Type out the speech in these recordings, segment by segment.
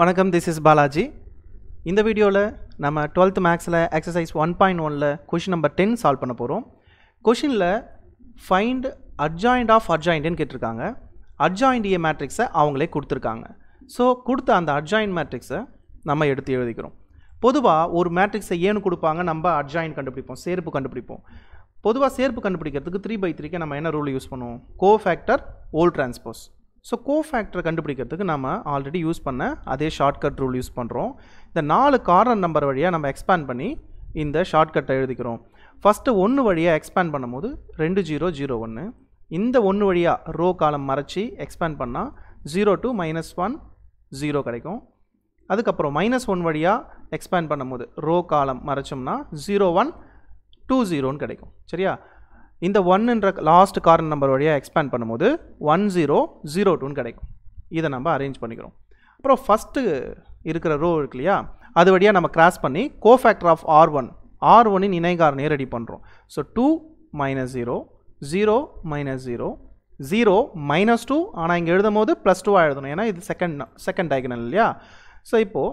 வணக்கம் this is Balaji இந்த வீடியோவில் நம்ம டுவெல்த் மேக்ஸில் எக்ஸசைஸ் ஒன் பாயிண்ட் ஒனில் கொஷின் நம்பர் டென் சால்வ் பண்ண போகிறோம் கொஷினில் ஃபைண்ட் அட்ஜாயிண்ட் ஆஃப் அட்ஜாயிண்ட்டுன்னு கேட்டிருக்காங்க அட்ஜாயிண்ட் ஏ மேட்ரிக்ஸை அவங்களே கொடுத்துருக்காங்க ஸோ கொடுத்த அந்த அட்ஜாயிண்ட் மேட்ரிக்ஸை நம்ம எடுத்து எழுதிக்கிறோம் பொதுவாக ஒரு மேட்ரிக்ஸை ஏன்னு கொடுப்பாங்க நம்ம அட்ஜாயின் கண்டுபிடிப்போம் சேர்ப்பு கண்டுபிடிப்போம் பொதுவாக சேர்ப்பு கண்டுபிடிக்கிறதுக்கு த்ரீ பை த்ரீக்கு நம்ம என்ன ரூல் யூஸ் பண்ணுவோம் cofactor whole transpose so co கண்டுபிடிக்கிறதுக்கு நம்ம ஆல்ரெடி யூஸ் பண்ண அதே ஷார்ட்கட் ரூல் யூஸ் பண்ணுறோம் இந்த நாலு கார்னர் நம்பர் வழியாக நம்ம எக்ஸ்பேண்ட் பண்ணி இந்த ஷார்ட்கட்டை எழுதிக்கிறோம் ஃபஸ்ட்டு ஒன்று வழியாக எக்ஸ்பேண்ட் பண்ணும்போது ரெண்டு ஜீரோ ஜீரோ ஒன்று இந்த ஒன்று வழியாக ரோ காலம் மறைச்சி எக்ஸ்பேண்ட் பண்ணால் zero two minus one zero கிடைக்கும் அதுக்கப்புறம் மைனஸ் ஒன் வழியாக எக்ஸ்பேண்ட் பண்ணும்போது ரோ காலம் மறைச்சோம்னா ஜீரோ ஒன் டூ ஜீரோன்னு கிடைக்கும் சரியா இந்த ஒன்னுன்ற லாஸ்ட் கார்னர் நம்பர் வழியாக எக்ஸ்பேண்ட் பண்ணும்போது ஒன் ஜீரோ ஜீரோ டூன்னு கிடைக்கும் இதை நம்ம அரேஞ்ச் பண்ணிக்கிறோம் அப்புறம் ஃபஸ்ட்டு இருக்கிற ரோ இருக்கு இல்லையா அது வழியாக நம்ம கிராஸ் பண்ணி cofactor of R one R ஒன்னின் இணைகார் நேரடி பண்ணுறோம் so two minus zero zero minus zero zero minus two ஆனால் இங்கே எழுதும் போது ப்ளஸ் டூவாக எழுதணும் ஏன்னா இது செகண்ட் செகண்ட் டயக்னல் இல்லையா ஸோ இப்போது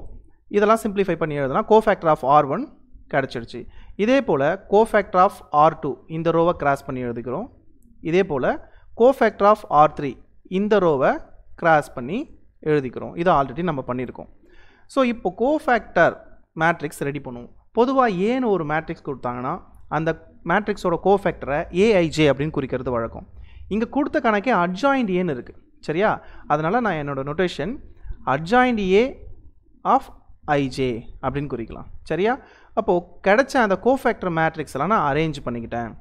இதெல்லாம் சிம்பிளிஃபை பண்ணி எழுதுனா கோஃபேக்டர் ஆஃப் ஆர் ஒன் கிடச்சிடுச்சு இதே போல் கோஃபேக்டர் ஆஃப் ஆர் டூ இந்த ரோவை கிராஸ் பண்ணி எழுதிக்கிறோம் இதே போல் கோஃபேக்டர் ஆஃப் ஆர் த்ரீ இந்த ரோவை கிராஸ் பண்ணி எழுதிக்கிறோம் இதை ஆல்ரெடி நம்ம பண்ணியிருக்கோம் ஸோ இப்போ கோஃபேக்டர் மேட்ரிக்ஸ் ரெடி பண்ணுவோம் பொதுவாக ஏன்னு ஒரு மேட்ரிக்ஸ் கொடுத்தாங்கன்னா அந்த மேட்ரிக்ஸோட கோஃபேக்டரை ஏஐஜே அப்படின்னு குறிக்கிறது வழக்கம் இங்கே கொடுத்த கணக்கே அட்ஜாயிண்ட் ஏன்னு இருக்குது சரியா அதனால் நான் என்னோடய notation adjoint A of IJ அப்படின்னு குறிக்கலாம் சரியா அப்போது கிடைச்ச அந்த கோஃபேக்டர் மேட்ரிக்ஸ்லாம் நான் அரேஞ்ச் பண்ணிக்கிட்டேன்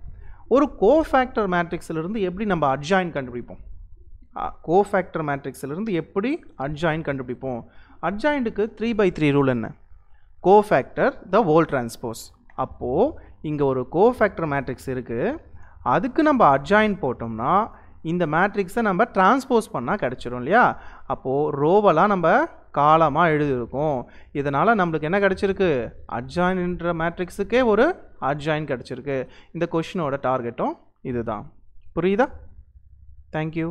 ஒரு கோஃபேக்டர் மேட்ரிக்ஸிலிருந்து எப்படி நம்ம அட்ஜாயின் கண்டுபிடிப்போம் கோஃபேக்டர் மேட்ரிக்ஸிலிருந்து எப்படி அட்ஜாயின் கண்டுபிடிப்போம் அட்ஜாயிண்ட்டுக்கு த்ரீ பை த்ரீ ரூல் என்ன கோஃபேக்டர் த வோல் டிரான்ஸ்போஸ் அப்போது இங்கே ஒரு கோஃபேக்டர் மேட்ரிக்ஸ் இருக்குது அதுக்கு நம்ம அட்ஜாயின் போட்டோம்னா இந்த மேட்ரிக்ஸை நம்ம டிரான்ஸ்போஸ் பண்ணால் கிடச்சிரும் இல்லையா அப்போது ரோவெல்லாம் நம்ம காலமாக எழுதியிருக்கும் இதனால் நம்மளுக்கு என்ன கிடச்சிருக்கு அட்ஜாயின்ன்ற மேட்ரிக்ஸுக்கே ஒரு அட்ஜாயின் கிடச்சிருக்கு இந்த கொஷினோட டார்கெட்டும் இதுதான் புரியுதா தேங்க்யூ